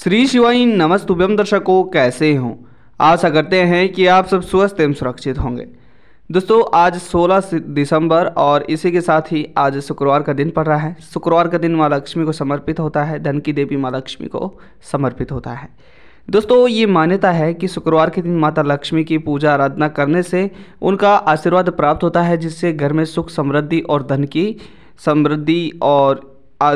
श्री शिवाई नमस्तुभ्यम दर्शकों कैसे हों आशा करते हैं कि आप सब स्वस्थ एवं सुरक्षित होंगे दोस्तों आज 16 दिसंबर और इसी के साथ ही आज शुक्रवार का दिन पड़ रहा है शुक्रवार का दिन माँ लक्ष्मी को समर्पित होता है धन की देवी माँ लक्ष्मी को समर्पित होता है दोस्तों ये मान्यता है कि शुक्रवार के दिन माता लक्ष्मी की पूजा आराधना करने से उनका आशीर्वाद प्राप्त होता है जिससे घर में सुख समृद्धि और धन की समृद्धि और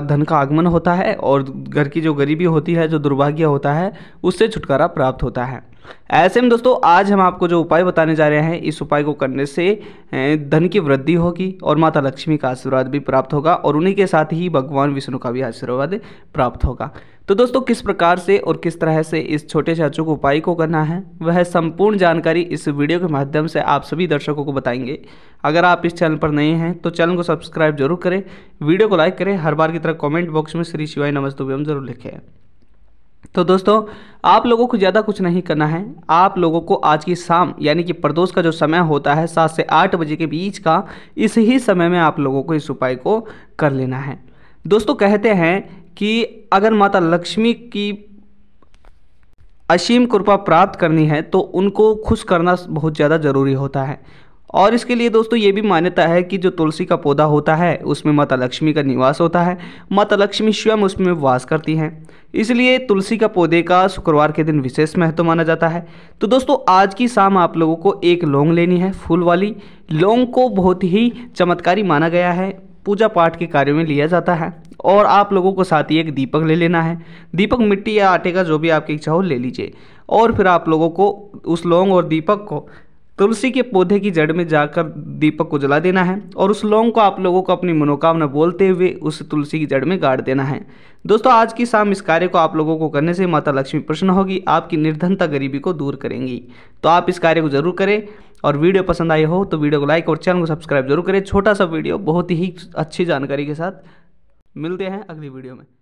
धन का आगमन होता है और घर की जो गरीबी होती है जो दुर्भाग्य होता है उससे छुटकारा प्राप्त होता है ऐसे में दोस्तों आज हम आपको जो उपाय बताने जा रहे हैं इस उपाय को करने से धन की वृद्धि होगी और माता लक्ष्मी का आशीर्वाद भी प्राप्त होगा और उन्हीं के साथ ही भगवान विष्णु का भी आशीर्वाद प्राप्त होगा तो दोस्तों किस प्रकार से और किस तरह से इस छोटे से अचूक उपाय को करना है वह संपूर्ण जानकारी इस वीडियो के माध्यम से आप सभी दर्शकों को बताएंगे अगर आप इस चैनल पर नए हैं तो चैनल को सब्सक्राइब जरूर करें वीडियो को लाइक करें हर बार की तरह कॉमेंट बॉक्स में श्री शिवाय नमस्तुभ्यम जरूर लिखें तो दोस्तों आप लोगों को ज़्यादा कुछ नहीं करना है आप लोगों को आज की शाम यानी कि प्रदोष का जो समय होता है सात से आठ बजे के बीच का इस ही समय में आप लोगों को इस उपाय को कर लेना है दोस्तों कहते हैं कि अगर माता लक्ष्मी की असीम कृपा प्राप्त करनी है तो उनको खुश करना बहुत ज़्यादा ज़रूरी होता है और इसके लिए दोस्तों ये भी मान्यता है कि जो तुलसी का पौधा होता है उसमें माता लक्ष्मी का निवास होता है माता लक्ष्मी स्वयं उसमें वास करती हैं इसलिए तुलसी का पौधे का शुक्रवार के दिन विशेष महत्व माना जाता है तो दोस्तों आज की शाम आप लोगों को एक लौंग लेनी है फूल वाली लौंग को बहुत ही चमत्कारी माना गया है पूजा पाठ के कार्यों में लिया जाता है और आप लोगों को साथ ही एक दीपक ले लेना है दीपक मिट्टी या आटे का जो भी आपकी इच्छा हो ले लीजिए और फिर आप लोगों को उस लौंग और दीपक को तुलसी के पौधे की जड़ में जाकर दीपक को जला देना है और उस लौंग को आप लोगों को अपनी मनोकामना बोलते हुए उस तुलसी की जड़ में गाड़ देना है दोस्तों आज की शाम इस कार्य को आप लोगों को करने से माता लक्ष्मी प्रश्न होगी आपकी निर्धनता गरीबी को दूर करेंगी तो आप इस कार्य को जरूर करें और वीडियो पसंद आई हो तो वीडियो को लाइक और चैनल को सब्सक्राइब जरूर करें छोटा सा वीडियो बहुत ही अच्छी जानकारी के साथ मिलते हैं अगली वीडियो में